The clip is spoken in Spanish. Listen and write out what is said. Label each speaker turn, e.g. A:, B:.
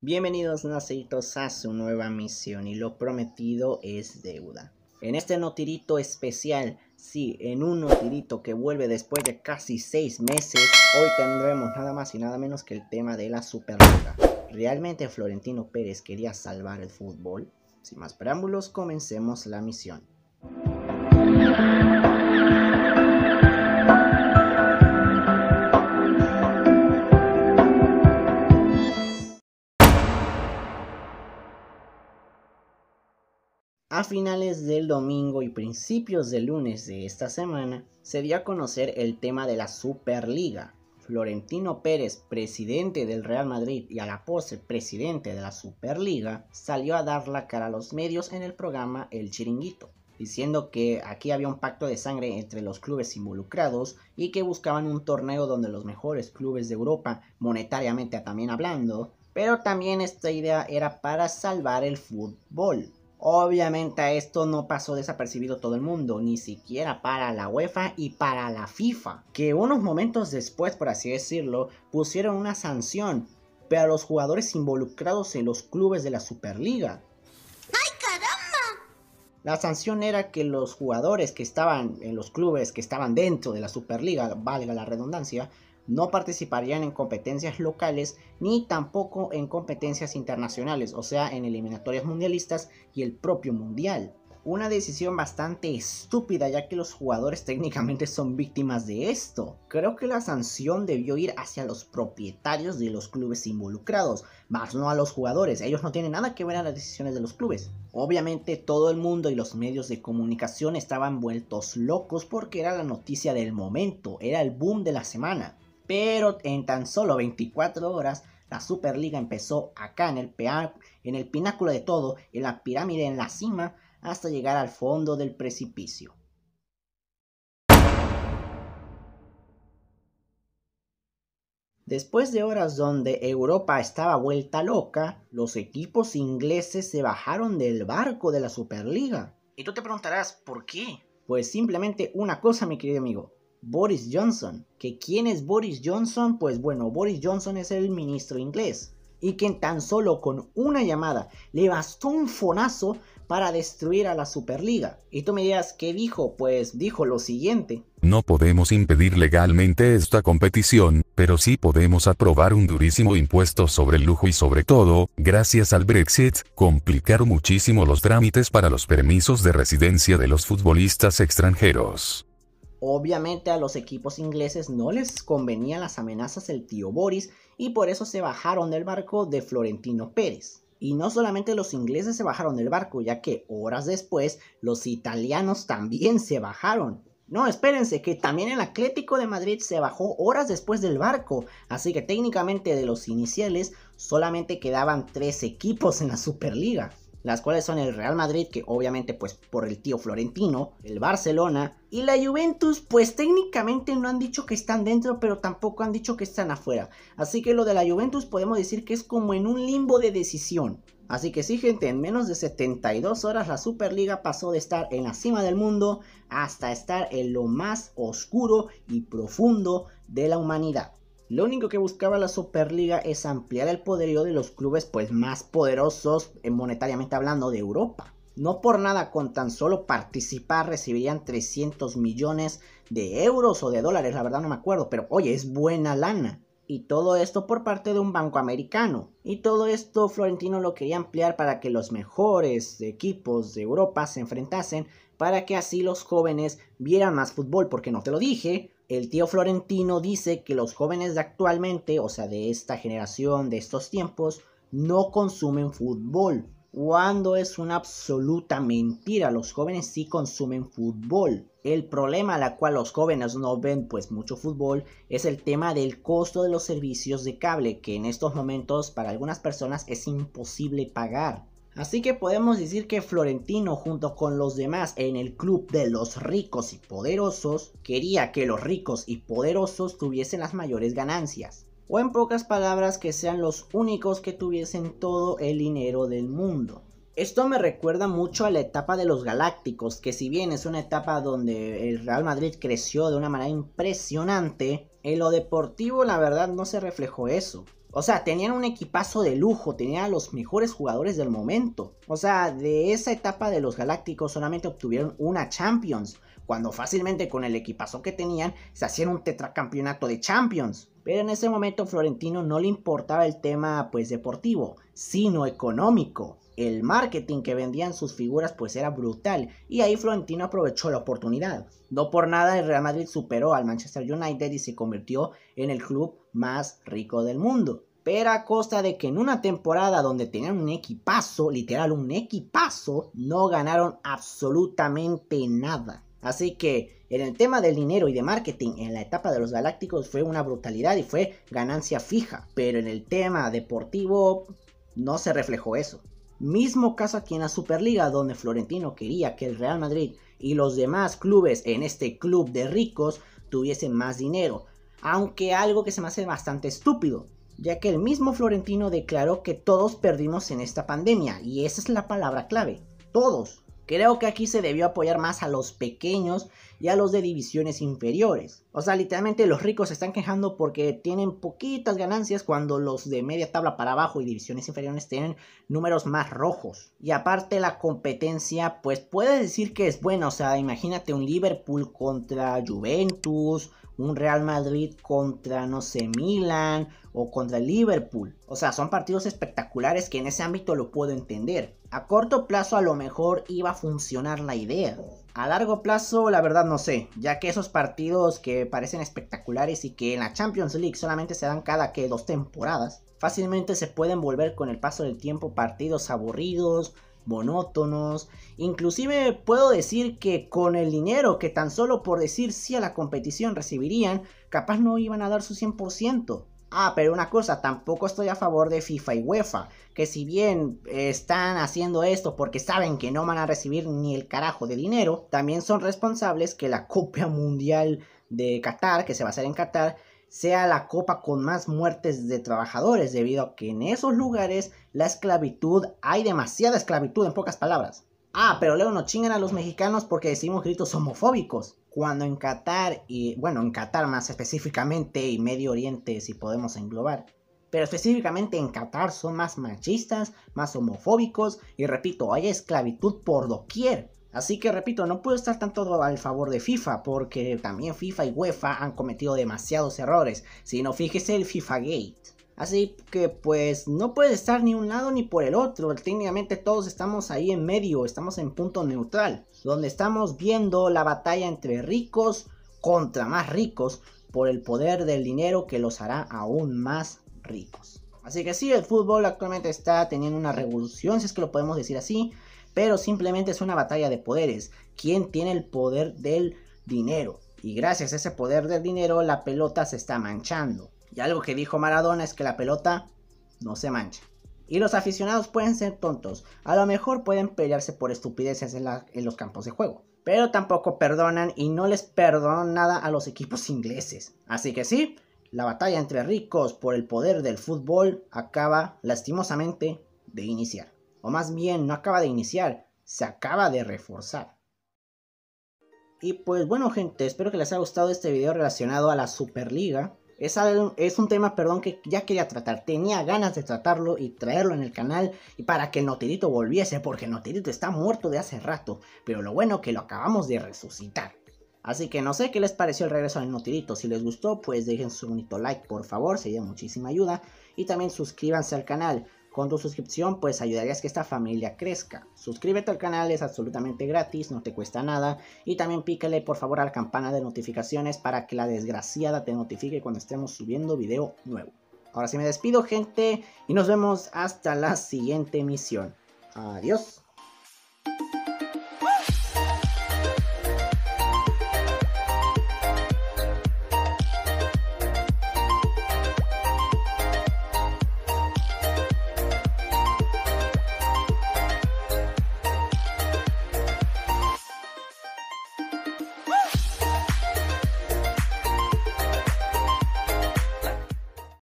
A: Bienvenidos nacitos a su nueva misión y lo prometido es deuda. En este notirito especial, sí, en un notirito que vuelve después de casi 6 meses, hoy tendremos nada más y nada menos que el tema de la Superliga. ¿Realmente Florentino Pérez quería salvar el fútbol? Sin más preámbulos, comencemos la misión. finales del domingo y principios del lunes de esta semana se dio a conocer el tema de la Superliga. Florentino Pérez, presidente del Real Madrid y a la pose presidente de la Superliga, salió a dar la cara a los medios en el programa El Chiringuito, diciendo que aquí había un pacto de sangre entre los clubes involucrados y que buscaban un torneo donde los mejores clubes de Europa, monetariamente también hablando, pero también esta idea era para salvar el fútbol, Obviamente a esto no pasó desapercibido todo el mundo, ni siquiera para la UEFA y para la FIFA, que unos momentos después, por así decirlo, pusieron una sanción para los jugadores involucrados en los clubes de la Superliga. ¡Ay, caramba! La sanción era que los jugadores que estaban en los clubes que estaban dentro de la Superliga, valga la redundancia, no participarían en competencias locales ni tampoco en competencias internacionales, o sea, en eliminatorias mundialistas y el propio mundial. Una decisión bastante estúpida ya que los jugadores técnicamente son víctimas de esto. Creo que la sanción debió ir hacia los propietarios de los clubes involucrados, más no a los jugadores. Ellos no tienen nada que ver a las decisiones de los clubes. Obviamente todo el mundo y los medios de comunicación estaban vueltos locos porque era la noticia del momento, era el boom de la semana pero en tan solo 24 horas la Superliga empezó acá en el, en el pináculo de todo, en la pirámide en la cima, hasta llegar al fondo del precipicio. Después de horas donde Europa estaba vuelta loca, los equipos ingleses se bajaron del barco de la Superliga. Y tú te preguntarás, ¿por qué? Pues simplemente una cosa, mi querido amigo. Boris Johnson. ¿Que quién es Boris Johnson? Pues bueno, Boris Johnson es el ministro inglés. Y quien tan solo con una llamada le bastó un fonazo para destruir a la Superliga. Y tú me dirás, ¿qué dijo? Pues dijo lo siguiente. No podemos impedir legalmente esta competición, pero sí podemos aprobar un durísimo impuesto sobre el lujo y sobre todo, gracias al Brexit, complicar muchísimo los trámites para los permisos de residencia de los futbolistas extranjeros. Obviamente a los equipos ingleses no les convenían las amenazas del tío Boris y por eso se bajaron del barco de Florentino Pérez. Y no solamente los ingleses se bajaron del barco, ya que horas después los italianos también se bajaron. No, espérense, que también el Atlético de Madrid se bajó horas después del barco, así que técnicamente de los iniciales solamente quedaban tres equipos en la Superliga las cuales son el Real Madrid, que obviamente pues por el tío Florentino, el Barcelona y la Juventus, pues técnicamente no han dicho que están dentro, pero tampoco han dicho que están afuera. Así que lo de la Juventus podemos decir que es como en un limbo de decisión. Así que sí, gente, en menos de 72 horas la Superliga pasó de estar en la cima del mundo hasta estar en lo más oscuro y profundo de la humanidad. Lo único que buscaba la Superliga es ampliar el poderío de los clubes pues, más poderosos eh, monetariamente hablando de Europa. No por nada con tan solo participar recibirían 300 millones de euros o de dólares, la verdad no me acuerdo, pero oye, es buena lana. Y todo esto por parte de un banco americano. Y todo esto Florentino lo quería ampliar para que los mejores equipos de Europa se enfrentasen, para que así los jóvenes vieran más fútbol, porque no te lo dije, el tío Florentino dice que los jóvenes de actualmente, o sea, de esta generación, de estos tiempos, no consumen fútbol. Cuando es una absoluta mentira, los jóvenes sí consumen fútbol. El problema a la cual los jóvenes no ven pues mucho fútbol es el tema del costo de los servicios de cable, que en estos momentos para algunas personas es imposible pagar. Así que podemos decir que Florentino junto con los demás en el club de los ricos y poderosos quería que los ricos y poderosos tuviesen las mayores ganancias. O en pocas palabras que sean los únicos que tuviesen todo el dinero del mundo. Esto me recuerda mucho a la etapa de los Galácticos, que si bien es una etapa donde el Real Madrid creció de una manera impresionante, en lo deportivo la verdad no se reflejó eso. O sea, tenían un equipazo de lujo, tenían a los mejores jugadores del momento. O sea, de esa etapa de los Galácticos solamente obtuvieron una Champions, cuando fácilmente con el equipazo que tenían se hacían un tetracampeonato de Champions. Pero en ese momento Florentino no le importaba el tema pues deportivo, sino económico el marketing que vendían sus figuras pues era brutal y ahí Florentino aprovechó la oportunidad. No por nada el Real Madrid superó al Manchester United y se convirtió en el club más rico del mundo. Pero a costa de que en una temporada donde tenían un equipazo, literal un equipazo, no ganaron absolutamente nada. Así que en el tema del dinero y de marketing en la etapa de los Galácticos fue una brutalidad y fue ganancia fija, pero en el tema deportivo no se reflejó eso. Mismo caso aquí en la Superliga, donde Florentino quería que el Real Madrid y los demás clubes en este club de ricos tuviesen más dinero. Aunque algo que se me hace bastante estúpido, ya que el mismo Florentino declaró que todos perdimos en esta pandemia, y esa es la palabra clave, todos. Creo que aquí se debió apoyar más a los pequeños y a los de divisiones inferiores. O sea, literalmente los ricos se están quejando porque tienen poquitas ganancias cuando los de media tabla para abajo y divisiones inferiores tienen números más rojos. Y aparte la competencia, pues puedes decir que es buena. O sea, imagínate un Liverpool contra Juventus, un Real Madrid contra, no sé, Milan, o contra el Liverpool. O sea, son partidos espectaculares que en ese ámbito lo puedo entender. A corto plazo a lo mejor iba a funcionar la idea. A largo plazo la verdad no sé, ya que esos partidos que parecen espectaculares y que en la Champions League solamente se dan cada que dos temporadas, fácilmente se pueden volver con el paso del tiempo partidos aburridos, monótonos. Inclusive puedo decir que con el dinero que tan solo por decir sí a la competición recibirían, capaz no iban a dar su 100%. Ah, pero una cosa, tampoco estoy a favor de FIFA y UEFA, que si bien eh, están haciendo esto porque saben que no van a recibir ni el carajo de dinero, también son responsables que la Copa Mundial de Qatar, que se va a hacer en Qatar, sea la copa con más muertes de trabajadores, debido a que en esos lugares la esclavitud, hay demasiada esclavitud en pocas palabras. Ah, pero luego nos chingan a los mexicanos porque decimos gritos homofóbicos. Cuando en Qatar, y bueno, en Qatar más específicamente y Medio Oriente si podemos englobar, pero específicamente en Qatar son más machistas, más homofóbicos y repito, hay esclavitud por doquier. Así que repito, no puedo estar tanto al favor de FIFA porque también FIFA y UEFA han cometido demasiados errores, si no fíjese el FIFA Gate. Así que pues no puede estar ni un lado ni por el otro. Técnicamente todos estamos ahí en medio, estamos en punto neutral, donde estamos viendo la batalla entre ricos contra más ricos por el poder del dinero que los hará aún más ricos. Así que sí, el fútbol actualmente está teniendo una revolución, si es que lo podemos decir así, pero simplemente es una batalla de poderes. ¿Quién tiene el poder del dinero? Y gracias a ese poder del dinero la pelota se está manchando. Y algo que dijo Maradona es que la pelota no se mancha. Y los aficionados pueden ser tontos, a lo mejor pueden pelearse por estupideces en, los campos de juego, pero tampoco perdonan y no les perdonan nada a los equipos ingleses. Así que sí, la batalla entre ricos por el poder del fútbol acaba lastimosamente de iniciar. O más bien, no acaba de iniciar, se acaba de reforzar. Y pues bueno gente, espero que les haya gustado este video relacionado a la Superliga. Es, un tema, perdón, que ya quería tratar. Tenía ganas de tratarlo y traerlo en el canal y para que el Noterito volviese, porque el está muerto de hace rato. Pero lo bueno que lo acabamos de resucitar. Así que no sé qué les pareció el regreso al notirito, Si les gustó, pues dejen su bonito like, por favor, sería muchísima ayuda. Y también suscríbanse al canal. Con tu suscripción pues ayudarías que esta familia crezca. Suscríbete al canal, es absolutamente gratis, no te cuesta nada. Y también pícale por favor a la campana de notificaciones para que la desgraciada te notifique cuando estemos subiendo video nuevo. Ahora sí me despido gente y nos vemos hasta la siguiente misión. Adiós.